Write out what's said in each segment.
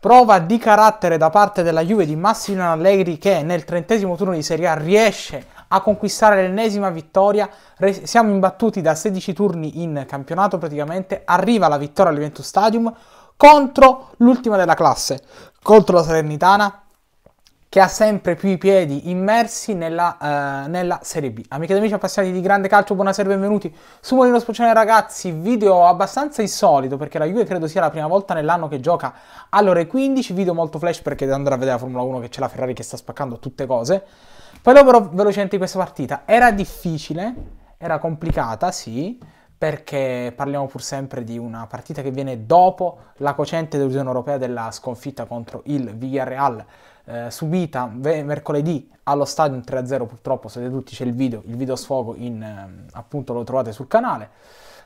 Prova di carattere da parte della Juve di Massimiliano Allegri che nel trentesimo turno di Serie A riesce a conquistare l'ennesima vittoria. Re- siamo imbattuti da 16 turni in campionato praticamente. Arriva la vittoria all'Eventus Stadium contro l'ultima della classe, contro la Salernitana che ha sempre più i piedi immersi nella, eh, nella Serie B. Amiche ed amici appassionati di grande calcio, buonasera e benvenuti su Molino Spoccione ragazzi, video abbastanza insolito perché la Juve credo sia la prima volta nell'anno che gioca alle ore 15, video molto flash perché devo a vedere la Formula 1 che c'è la Ferrari che sta spaccando tutte cose. Parliamo però velocemente di questa partita, era difficile, era complicata, sì, perché parliamo pur sempre di una partita che viene dopo la cocente delusione europea della sconfitta contro il Villarreal eh, subita mercoledì allo stadio 3-0 purtroppo siete tutti c'è il video, il video sfogo in, eh, appunto lo trovate sul canale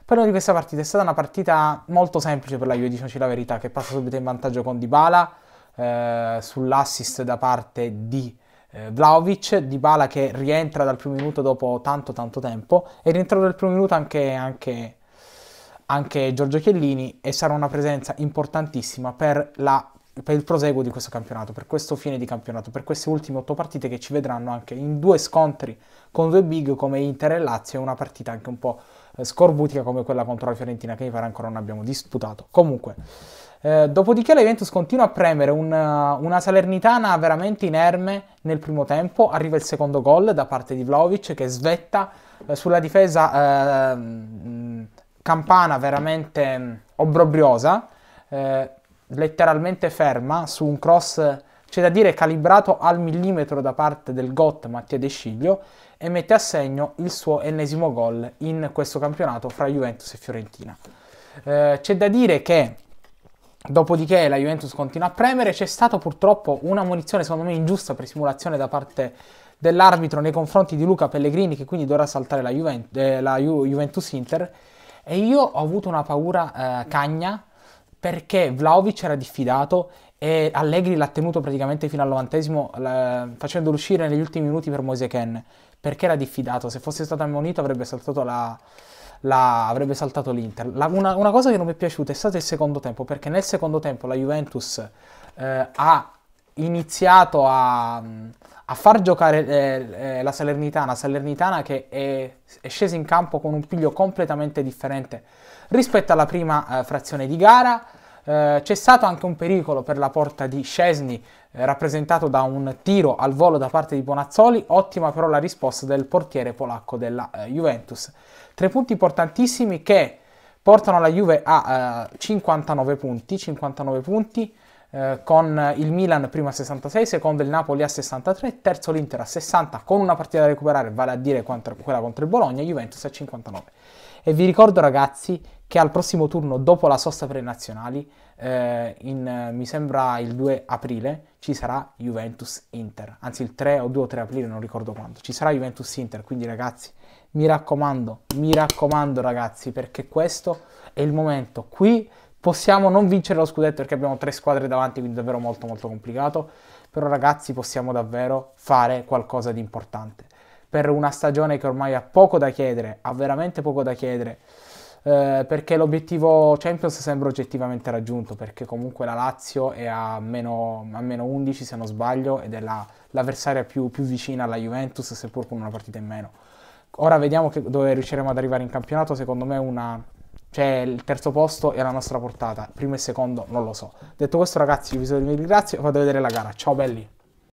Parliamo di questa partita, è stata una partita molto semplice per la Juve, diciamoci la verità, che passa subito in vantaggio con Dybala eh, sull'assist da parte di eh, Vlaovic, Dybala che rientra dal primo minuto dopo tanto tanto tempo e rientrato dal primo minuto anche, anche, anche Giorgio Chiellini e sarà una presenza importantissima per la per il proseguo di questo campionato, per questo fine di campionato, per queste ultime otto partite che ci vedranno anche in due scontri con due big come Inter e Lazio e una partita anche un po' eh, scorbutica come quella contro la Fiorentina che mi pare ancora non abbiamo disputato. Comunque, eh, dopodiché la Juventus continua a premere una, eh, una Salernitana veramente inerme nel primo tempo, arriva il secondo gol da parte di Vlaovic che svetta eh, sulla difesa eh, campana veramente mm, obbrobriosa. Eh, letteralmente ferma su un cross, c'è da dire calibrato al millimetro da parte del GOT Mattia De Sciglio e mette a segno il suo ennesimo gol in questo campionato fra Juventus e Fiorentina. Eh, c'è da dire che Dopodiché la Juventus continua a premere, c'è stata purtroppo una munizione secondo me ingiusta per simulazione da parte dell'arbitro nei confronti di Luca Pellegrini che quindi dovrà saltare la, Juventus, eh, la Ju- Juventus Inter e io ho avuto una paura eh, cagna perché Vlaovic era diffidato e Allegri l'ha tenuto praticamente fino al novantesimo facendolo uscire negli ultimi minuti per Moise Ken perché era diffidato se fosse stato ammonito avrebbe saltato, la, la, avrebbe saltato l'Inter la, una, una, cosa che non mi è piaciuta è stato il secondo tempo perché nel secondo tempo la Juventus eh, ha iniziato a, a far giocare eh, eh, la Salernitana, Salernitana che è, è, scesa in campo con un piglio completamente differente rispetto alla prima eh, frazione di gara. Eh, c'è stato anche un pericolo per la porta di Scesni, eh, rappresentato da un tiro al volo da parte di Bonazzoli, ottima però la risposta del portiere polacco della eh, Juventus. Tre punti importantissimi che portano la Juve a 59 punti, 59 punti eh, con il Milan prima a 66, secondo il Napoli a 63, terzo l'Inter a 60 con una partita da recuperare, vale a dire contro, quella contro il Bologna, Juventus a 59. E vi ricordo ragazzi che al prossimo turno dopo la sosta per i nazionali, eh, in, mi sembra il 2 aprile, ci sarà Juventus-Inter, anzi il 3 o 2 o 3 aprile, non ricordo quando, ci sarà Juventus-Inter, quindi ragazzi mi raccomando, mi raccomando ragazzi perché questo è il momento, qui Possiamo non vincere lo scudetto perché abbiamo tre squadre davanti, quindi davvero molto molto complicato, però ragazzi possiamo davvero fare qualcosa di importante. Per una stagione che ormai ha poco da chiedere, ha veramente poco da chiedere, eh, perché l'obiettivo Champions sembra oggettivamente raggiunto, perché comunque la Lazio è a meno, a meno 11 se non sbaglio ed è la, l'avversaria più, più vicina alla Juventus, seppur con una partita in meno. Ora vediamo che, dove riusciremo ad arrivare in campionato, secondo me una, cioè, il terzo posto è alla nostra portata, primo e secondo non lo so. Detto questo, ragazzi, vi saluto, vi ringrazio e vado vedere la gara. Ciao belli!